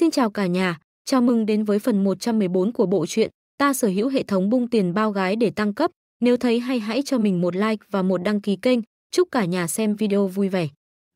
Xin chào cả nhà, chào mừng đến với phần 114 của bộ truyện Ta sở hữu hệ thống bung tiền bao gái để tăng cấp. Nếu thấy hay hãy cho mình một like và một đăng ký kênh, chúc cả nhà xem video vui vẻ.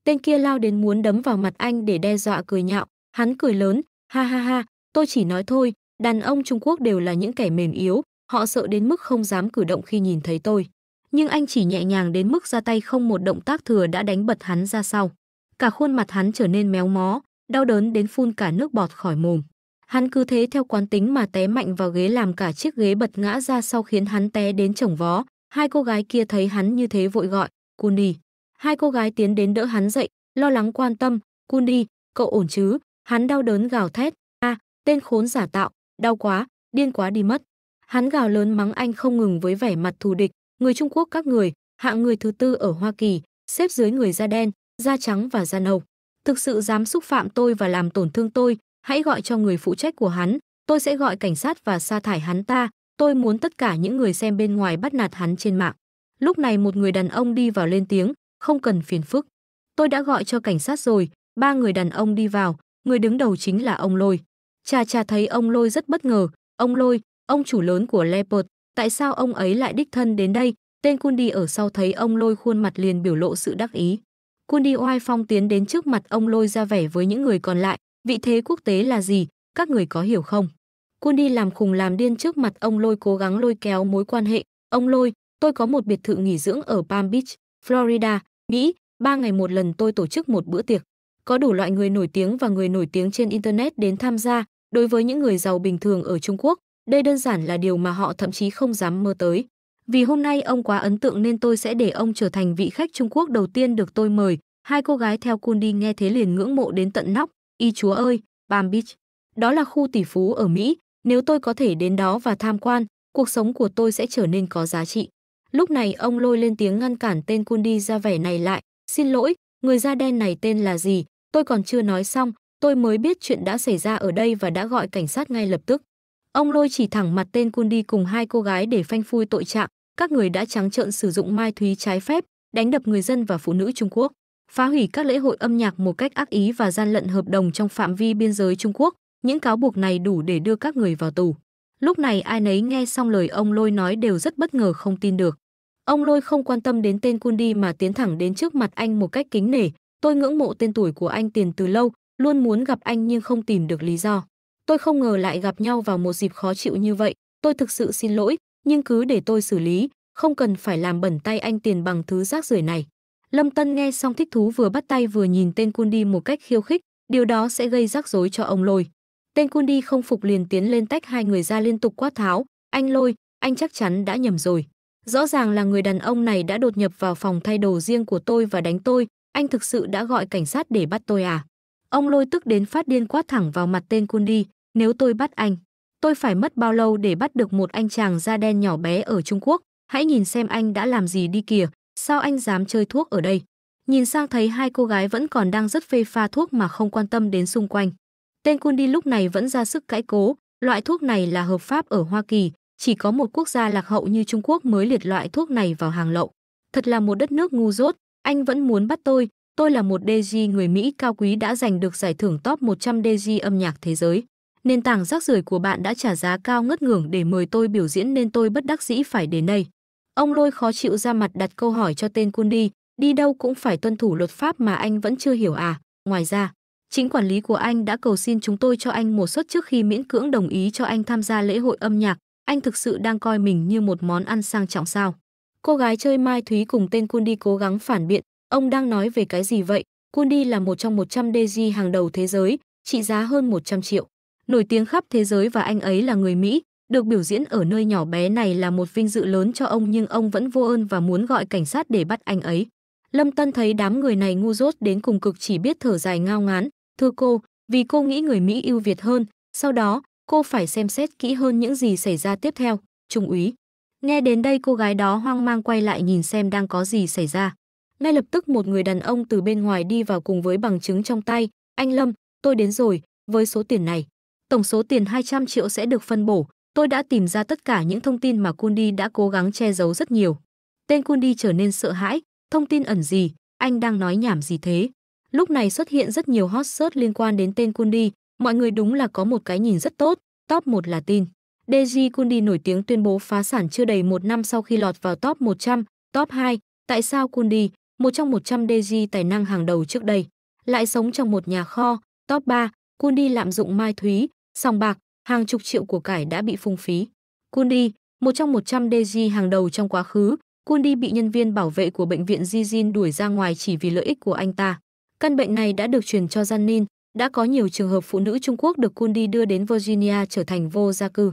Tên kia lao đến muốn đấm vào mặt anh để đe dọa cười nhạo, hắn cười lớn, ha ha ha, tôi chỉ nói thôi, đàn ông Trung Quốc đều là những kẻ mềm yếu, họ sợ đến mức không dám cử động khi nhìn thấy tôi. Nhưng anh chỉ nhẹ nhàng đến mức ra tay không một động tác thừa đã đánh bật hắn ra sau. Cả khuôn mặt hắn trở nên méo mó, đau đớn đến phun cả nước bọt khỏi mồm. Hắn cứ thế theo quán tính mà té mạnh vào ghế làm cả chiếc ghế bật ngã ra sau khiến hắn té đến chồng vó. Hai cô gái kia thấy hắn như thế vội gọi, Cuni. Hai cô gái tiến đến đỡ hắn dậy, lo lắng quan tâm, Cuni, cậu ổn chứ? Hắn đau đớn gào thét, a, à, tên khốn giả tạo, đau quá, điên quá đi mất. Hắn gào lớn mắng anh không ngừng với vẻ mặt thù địch, người Trung Quốc các người, hạng người thứ tư ở Hoa Kỳ, xếp dưới người da đen, da trắng và da nâu thực sự dám xúc phạm tôi và làm tổn thương tôi, hãy gọi cho người phụ trách của hắn, tôi sẽ gọi cảnh sát và sa thải hắn ta, tôi muốn tất cả những người xem bên ngoài bắt nạt hắn trên mạng. Lúc này một người đàn ông đi vào lên tiếng, không cần phiền phức. Tôi đã gọi cho cảnh sát rồi, ba người đàn ông đi vào, người đứng đầu chính là ông Lôi. Cha cha thấy ông Lôi rất bất ngờ, ông Lôi, ông chủ lớn của Leopard, tại sao ông ấy lại đích thân đến đây? Tên kun đi ở sau thấy ông Lôi khuôn mặt liền biểu lộ sự đắc ý quân oai phong tiến đến trước mặt ông lôi ra vẻ với những người còn lại vị thế quốc tế là gì các người có hiểu không quân làm khùng làm điên trước mặt ông lôi cố gắng lôi kéo mối quan hệ ông lôi tôi có một biệt thự nghỉ dưỡng ở palm beach florida mỹ ba ngày một lần tôi tổ chức một bữa tiệc có đủ loại người nổi tiếng và người nổi tiếng trên internet đến tham gia đối với những người giàu bình thường ở trung quốc đây đơn giản là điều mà họ thậm chí không dám mơ tới vì hôm nay ông quá ấn tượng nên tôi sẽ để ông trở thành vị khách Trung Quốc đầu tiên được tôi mời. Hai cô gái theo Kun đi nghe thế liền ngưỡng mộ đến tận nóc. Y chúa ơi, Palm Beach. Đó là khu tỷ phú ở Mỹ. Nếu tôi có thể đến đó và tham quan, cuộc sống của tôi sẽ trở nên có giá trị. Lúc này ông lôi lên tiếng ngăn cản tên Kun đi ra vẻ này lại. Xin lỗi, người da đen này tên là gì? Tôi còn chưa nói xong, tôi mới biết chuyện đã xảy ra ở đây và đã gọi cảnh sát ngay lập tức. Ông lôi chỉ thẳng mặt tên Kun đi cùng hai cô gái để phanh phui tội trạng các người đã trắng trợn sử dụng mai thúy trái phép, đánh đập người dân và phụ nữ Trung Quốc, phá hủy các lễ hội âm nhạc một cách ác ý và gian lận hợp đồng trong phạm vi biên giới Trung Quốc. Những cáo buộc này đủ để đưa các người vào tù. Lúc này ai nấy nghe xong lời ông Lôi nói đều rất bất ngờ không tin được. Ông Lôi không quan tâm đến tên Kun Kundi mà tiến thẳng đến trước mặt anh một cách kính nể. Tôi ngưỡng mộ tên tuổi của anh tiền từ lâu, luôn muốn gặp anh nhưng không tìm được lý do. Tôi không ngờ lại gặp nhau vào một dịp khó chịu như vậy. Tôi thực sự xin lỗi, nhưng cứ để tôi xử lý, không cần phải làm bẩn tay anh tiền bằng thứ rác rưởi này. Lâm Tân nghe xong thích thú vừa bắt tay vừa nhìn tên Cun đi một cách khiêu khích, điều đó sẽ gây rắc rối cho ông Lôi. Tên Cun đi không phục liền tiến lên tách hai người ra liên tục quát tháo, anh Lôi, anh chắc chắn đã nhầm rồi. Rõ ràng là người đàn ông này đã đột nhập vào phòng thay đồ riêng của tôi và đánh tôi, anh thực sự đã gọi cảnh sát để bắt tôi à? Ông lôi tức đến phát điên quát thẳng vào mặt tên Cun đi, nếu tôi bắt anh, tôi phải mất bao lâu để bắt được một anh chàng da đen nhỏ bé ở Trung Quốc, hãy nhìn xem anh đã làm gì đi kìa, sao anh dám chơi thuốc ở đây. Nhìn sang thấy hai cô gái vẫn còn đang rất phê pha thuốc mà không quan tâm đến xung quanh. Tên đi lúc này vẫn ra sức cãi cố, loại thuốc này là hợp pháp ở Hoa Kỳ, chỉ có một quốc gia lạc hậu như Trung Quốc mới liệt loại thuốc này vào hàng lậu. Thật là một đất nước ngu dốt, anh vẫn muốn bắt tôi, tôi là một DJ người Mỹ cao quý đã giành được giải thưởng top 100 DJ âm nhạc thế giới nền tảng rác rưởi của bạn đã trả giá cao ngất ngưởng để mời tôi biểu diễn nên tôi bất đắc dĩ phải đến đây. Ông lôi khó chịu ra mặt đặt câu hỏi cho tên Kun đi, đi đâu cũng phải tuân thủ luật pháp mà anh vẫn chưa hiểu à. Ngoài ra, chính quản lý của anh đã cầu xin chúng tôi cho anh một suất trước khi miễn cưỡng đồng ý cho anh tham gia lễ hội âm nhạc. Anh thực sự đang coi mình như một món ăn sang trọng sao. Cô gái chơi Mai Thúy cùng tên Kun đi cố gắng phản biện. Ông đang nói về cái gì vậy? Kun Kundi là một trong 100 DJ hàng đầu thế giới, trị giá hơn 100 triệu nổi tiếng khắp thế giới và anh ấy là người Mỹ, được biểu diễn ở nơi nhỏ bé này là một vinh dự lớn cho ông nhưng ông vẫn vô ơn và muốn gọi cảnh sát để bắt anh ấy. Lâm Tân thấy đám người này ngu dốt đến cùng cực chỉ biết thở dài ngao ngán, thưa cô, vì cô nghĩ người Mỹ ưu việt hơn, sau đó cô phải xem xét kỹ hơn những gì xảy ra tiếp theo, trung úy. Nghe đến đây cô gái đó hoang mang quay lại nhìn xem đang có gì xảy ra. Ngay lập tức một người đàn ông từ bên ngoài đi vào cùng với bằng chứng trong tay, anh Lâm, tôi đến rồi, với số tiền này tổng số tiền 200 triệu sẽ được phân bổ. Tôi đã tìm ra tất cả những thông tin mà Kundi đã cố gắng che giấu rất nhiều. Tên Kundi trở nên sợ hãi, thông tin ẩn gì, anh đang nói nhảm gì thế. Lúc này xuất hiện rất nhiều hot search liên quan đến tên Kundi, mọi người đúng là có một cái nhìn rất tốt, top 1 là tin. Deji Kundi nổi tiếng tuyên bố phá sản chưa đầy một năm sau khi lọt vào top 100, top 2. Tại sao Kundi, một trong 100 Deji tài năng hàng đầu trước đây, lại sống trong một nhà kho, top 3, Kundi lạm dụng Mai Thúy, sòng bạc, hàng chục triệu của cải đã bị phung phí. Kundi, một trong 100 DG hàng đầu trong quá khứ, Kundi bị nhân viên bảo vệ của bệnh viện Jijin đuổi ra ngoài chỉ vì lợi ích của anh ta. Căn bệnh này đã được truyền cho Janin, đã có nhiều trường hợp phụ nữ Trung Quốc được Kundi đưa đến Virginia trở thành vô gia cư.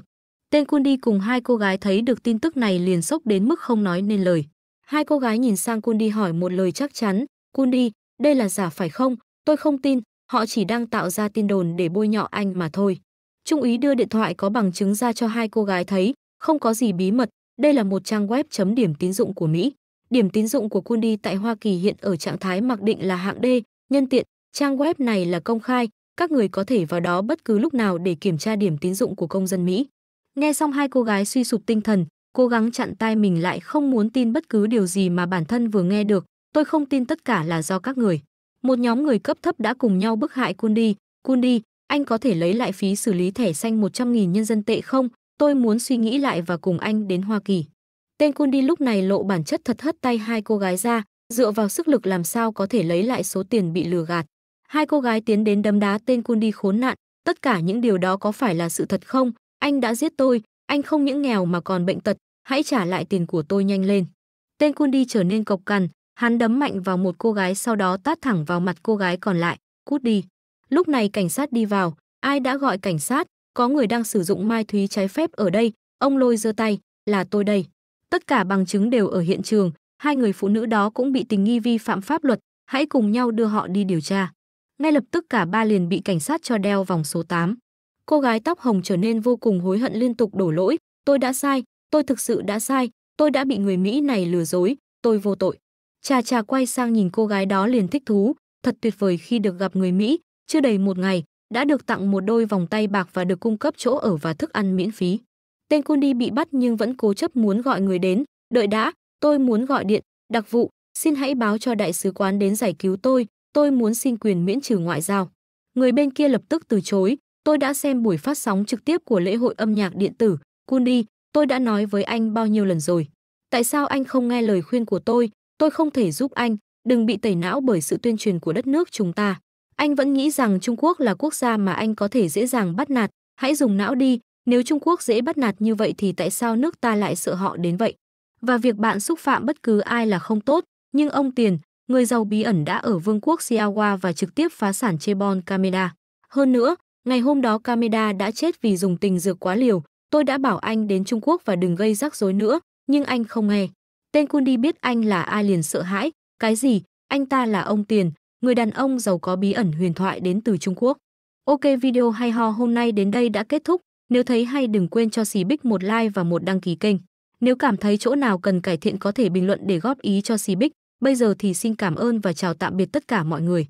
Tên Kundi cùng hai cô gái thấy được tin tức này liền sốc đến mức không nói nên lời. Hai cô gái nhìn sang Kundi hỏi một lời chắc chắn, Kundi, đây là giả phải không? Tôi không tin, họ chỉ đang tạo ra tin đồn để bôi nhọ anh mà thôi. Trung úy đưa điện thoại có bằng chứng ra cho hai cô gái thấy, không có gì bí mật, đây là một trang web chấm điểm tín dụng của Mỹ. Điểm tín dụng của Kundi tại Hoa Kỳ hiện ở trạng thái mặc định là hạng D, nhân tiện, trang web này là công khai, các người có thể vào đó bất cứ lúc nào để kiểm tra điểm tín dụng của công dân Mỹ. Nghe xong hai cô gái suy sụp tinh thần, cố gắng chặn tai mình lại không muốn tin bất cứ điều gì mà bản thân vừa nghe được, tôi không tin tất cả là do các người. Một nhóm người cấp thấp đã cùng nhau bức hại Kundi, Kundi, anh có thể lấy lại phí xử lý thẻ xanh 100.000 nhân dân tệ không? Tôi muốn suy nghĩ lại và cùng anh đến Hoa Kỳ. Tên Kun đi lúc này lộ bản chất thật hất tay hai cô gái ra, dựa vào sức lực làm sao có thể lấy lại số tiền bị lừa gạt. Hai cô gái tiến đến đấm đá tên Kun đi khốn nạn, tất cả những điều đó có phải là sự thật không? Anh đã giết tôi, anh không những nghèo mà còn bệnh tật, hãy trả lại tiền của tôi nhanh lên. Tên Kun đi trở nên cộc cằn, hắn đấm mạnh vào một cô gái sau đó tát thẳng vào mặt cô gái còn lại, cút đi. Lúc này cảnh sát đi vào, ai đã gọi cảnh sát, có người đang sử dụng mai thúy trái phép ở đây, ông lôi giơ tay, là tôi đây. Tất cả bằng chứng đều ở hiện trường, hai người phụ nữ đó cũng bị tình nghi vi phạm pháp luật, hãy cùng nhau đưa họ đi điều tra. Ngay lập tức cả ba liền bị cảnh sát cho đeo vòng số 8. Cô gái tóc hồng trở nên vô cùng hối hận liên tục đổ lỗi, tôi đã sai, tôi thực sự đã sai, tôi đã bị người Mỹ này lừa dối, tôi vô tội. Cha cha quay sang nhìn cô gái đó liền thích thú, thật tuyệt vời khi được gặp người Mỹ, chưa đầy một ngày, đã được tặng một đôi vòng tay bạc và được cung cấp chỗ ở và thức ăn miễn phí. Tên Condi bị bắt nhưng vẫn cố chấp muốn gọi người đến, đợi đã, tôi muốn gọi điện, đặc vụ, xin hãy báo cho đại sứ quán đến giải cứu tôi, tôi muốn xin quyền miễn trừ ngoại giao. Người bên kia lập tức từ chối, tôi đã xem buổi phát sóng trực tiếp của lễ hội âm nhạc điện tử, Condi, tôi đã nói với anh bao nhiêu lần rồi. Tại sao anh không nghe lời khuyên của tôi, tôi không thể giúp anh, đừng bị tẩy não bởi sự tuyên truyền của đất nước chúng ta. Anh vẫn nghĩ rằng Trung Quốc là quốc gia mà anh có thể dễ dàng bắt nạt, hãy dùng não đi, nếu Trung Quốc dễ bắt nạt như vậy thì tại sao nước ta lại sợ họ đến vậy? Và việc bạn xúc phạm bất cứ ai là không tốt, nhưng ông Tiền, người giàu bí ẩn đã ở vương quốc Siawa và trực tiếp phá sản Chebon Kameda. Hơn nữa, ngày hôm đó Kameda đã chết vì dùng tình dược quá liều, tôi đã bảo anh đến Trung Quốc và đừng gây rắc rối nữa, nhưng anh không nghe. Tên Kundi biết anh là ai liền sợ hãi, cái gì, anh ta là ông Tiền, người đàn ông giàu có bí ẩn huyền thoại đến từ Trung Quốc. Ok video hay ho hôm nay đến đây đã kết thúc, nếu thấy hay đừng quên cho xì Bích một like và một đăng ký kênh. Nếu cảm thấy chỗ nào cần cải thiện có thể bình luận để góp ý cho xì Bích. Bây giờ thì xin cảm ơn và chào tạm biệt tất cả mọi người.